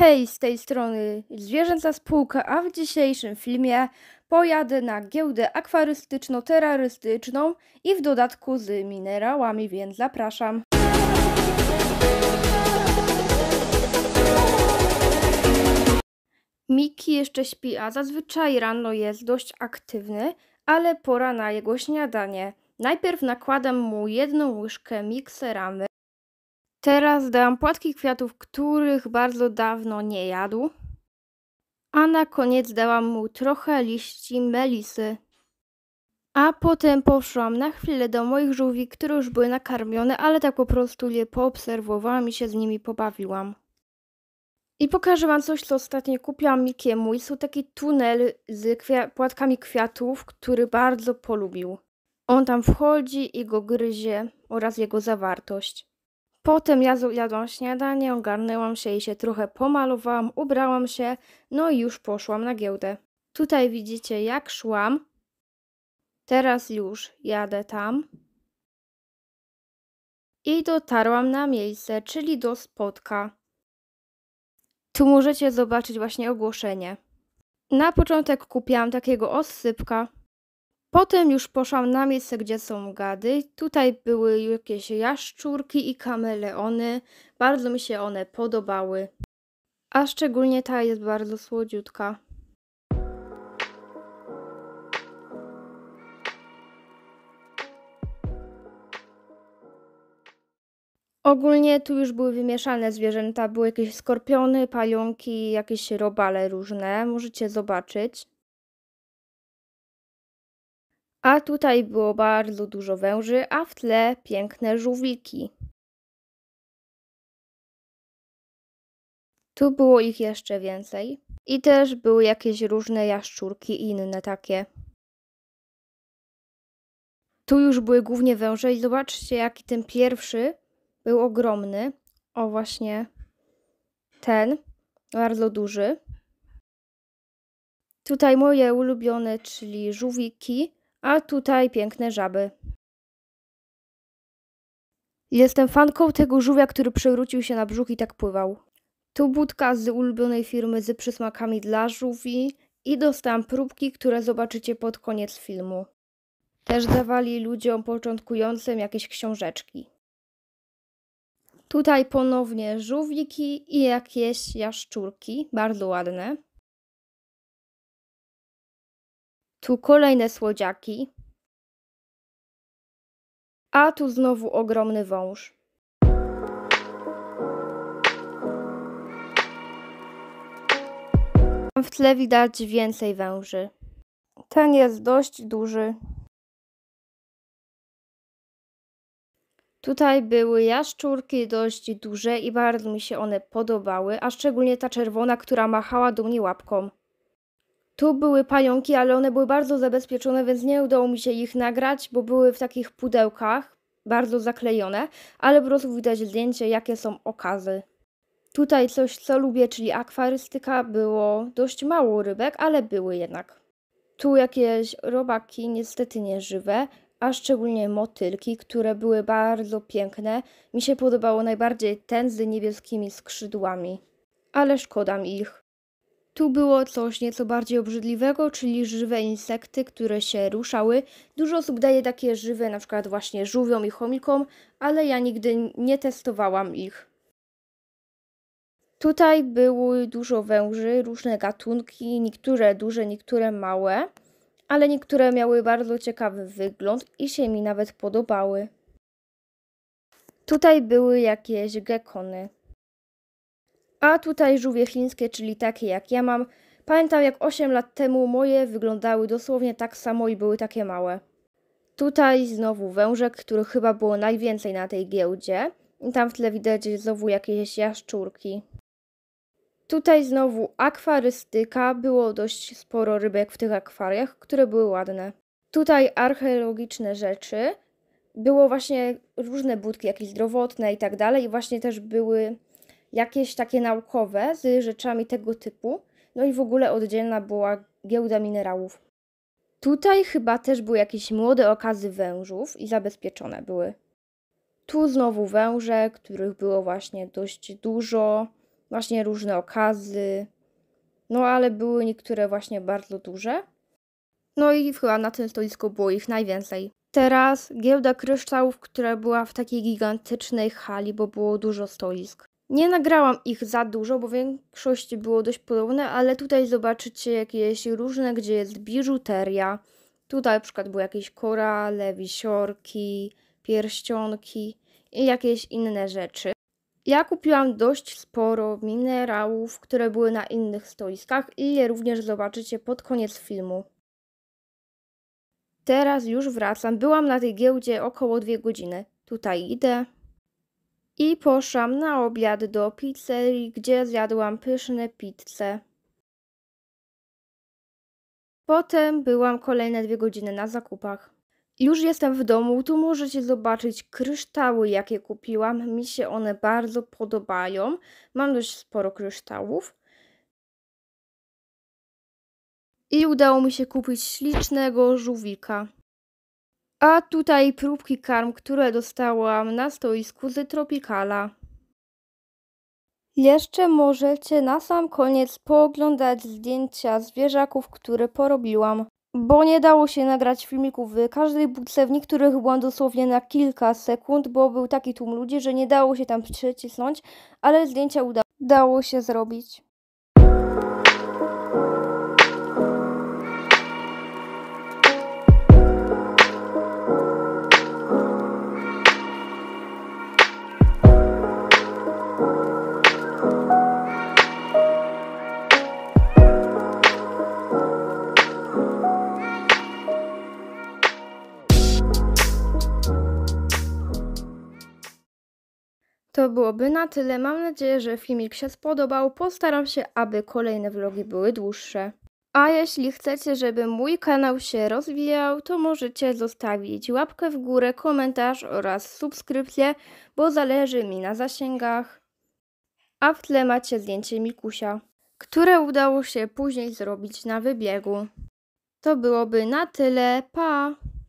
Hej, z tej strony Zwierzęca Spółka, a w dzisiejszym filmie pojadę na giełdę akwarystyczno-terrorystyczną i w dodatku z minerałami, więc zapraszam. Miki jeszcze śpi, a zazwyczaj rano jest dość aktywny, ale pora na jego śniadanie. Najpierw nakładam mu jedną łyżkę mikseramy. Teraz dałam płatki kwiatów, których bardzo dawno nie jadł. A na koniec dałam mu trochę liści melisy. A potem poszłam na chwilę do moich żółwi, które już były nakarmione, ale tak po prostu je poobserwowałam i się z nimi pobawiłam. I pokażę Wam coś, co ostatnio kupiłam Mikiemu. Jest to taki tunel z kwia płatkami kwiatów, który bardzo polubił. On tam wchodzi i go gryzie oraz jego zawartość. Potem ja zjadłam śniadanie, ogarnęłam się i się trochę pomalowałam, ubrałam się, no i już poszłam na giełdę. Tutaj widzicie jak szłam. Teraz już jadę tam. I dotarłam na miejsce, czyli do spotka. Tu możecie zobaczyć właśnie ogłoszenie. Na początek kupiłam takiego ossypka, Potem już poszłam na miejsce, gdzie są gady. Tutaj były jakieś jaszczurki i kameleony. Bardzo mi się one podobały. A szczególnie ta jest bardzo słodziutka. Ogólnie tu już były wymieszane zwierzęta, były jakieś skorpiony, pająki, jakieś robale różne, możecie zobaczyć. A tutaj było bardzo dużo węży, a w tle piękne żółwiki. Tu było ich jeszcze więcej. I też były jakieś różne jaszczurki i inne takie. Tu już były głównie węże i zobaczcie, jaki ten pierwszy był ogromny. O, właśnie ten, bardzo duży. Tutaj moje ulubione, czyli żółwiki a tutaj piękne żaby. Jestem fanką tego żółwia, który przewrócił się na brzuch i tak pływał. Tu budka z ulubionej firmy z przysmakami dla żółwi i dostałam próbki, które zobaczycie pod koniec filmu. Też dawali ludziom początkującym jakieś książeczki. Tutaj ponownie żółwiki i jakieś jaszczurki, bardzo ładne. Tu kolejne słodziaki. A tu znowu ogromny wąż. W tle widać więcej węży. Ten jest dość duży. Tutaj były jaszczurki dość duże i bardzo mi się one podobały, a szczególnie ta czerwona, która machała do mnie łapką. Tu były pająki, ale one były bardzo zabezpieczone, więc nie udało mi się ich nagrać, bo były w takich pudełkach, bardzo zaklejone, ale po prostu widać zdjęcie, jakie są okazy. Tutaj coś, co lubię, czyli akwarystyka, było dość mało rybek, ale były jednak. Tu jakieś robaki, niestety nieżywe, a szczególnie motylki, które były bardzo piękne. Mi się podobało najbardziej ten z niebieskimi skrzydłami, ale szkoda mi ich. Tu było coś nieco bardziej obrzydliwego, czyli żywe insekty, które się ruszały. Dużo osób daje takie żywe, na przykład właśnie żółwiom i chomikom, ale ja nigdy nie testowałam ich. Tutaj były dużo węży, różne gatunki, niektóre duże, niektóre małe, ale niektóre miały bardzo ciekawy wygląd i się mi nawet podobały. Tutaj były jakieś gekony. A tutaj żółwie chińskie, czyli takie jak ja mam. Pamiętam jak 8 lat temu moje wyglądały dosłownie tak samo i były takie małe. Tutaj znowu węże, których chyba było najwięcej na tej giełdzie. I tam w tle widać znowu jakieś jaszczurki. Tutaj znowu akwarystyka, było dość sporo rybek w tych akwariach, które były ładne. Tutaj archeologiczne rzeczy, było właśnie różne budki, jakieś zdrowotne i tak dalej, i właśnie też były jakieś takie naukowe z rzeczami tego typu. No i w ogóle oddzielna była giełda minerałów. Tutaj chyba też były jakieś młode okazy wężów i zabezpieczone były. Tu znowu węże, których było właśnie dość dużo, właśnie różne okazy. No ale były niektóre właśnie bardzo duże. No i chyba na tym stoisku było ich najwięcej. Teraz giełda kryształów, która była w takiej gigantycznej hali, bo było dużo stoisk. Nie nagrałam ich za dużo, bo większość było dość podobne, ale tutaj zobaczycie jakieś różne, gdzie jest biżuteria. Tutaj na przykład były jakieś korale, wisiorki, pierścionki i jakieś inne rzeczy. Ja kupiłam dość sporo minerałów, które były na innych stoiskach i je również zobaczycie pod koniec filmu. Teraz już wracam. Byłam na tej giełdzie około 2 godziny. Tutaj idę. I poszłam na obiad do pizzerii, gdzie zjadłam pyszne pizze. Potem byłam kolejne dwie godziny na zakupach. Już jestem w domu, tu możecie zobaczyć kryształy, jakie kupiłam. Mi się one bardzo podobają. Mam dość sporo kryształów. I udało mi się kupić ślicznego żółwika. A tutaj próbki karm, które dostałam na stoisku z Tropicala. Jeszcze możecie na sam koniec pooglądać zdjęcia zwierzaków, które porobiłam. Bo nie dało się nagrać filmików w każdej budce, w niektórych byłam dosłownie na kilka sekund, bo był taki tłum ludzi, że nie dało się tam przycisnąć, ale zdjęcia udało się zrobić. To byłoby na tyle. Mam nadzieję, że filmik się spodobał. Postaram się, aby kolejne vlogi były dłuższe. A jeśli chcecie, żeby mój kanał się rozwijał, to możecie zostawić łapkę w górę, komentarz oraz subskrypcję, bo zależy mi na zasięgach. A w tle macie zdjęcie Mikusia, które udało się później zrobić na wybiegu. To byłoby na tyle. Pa!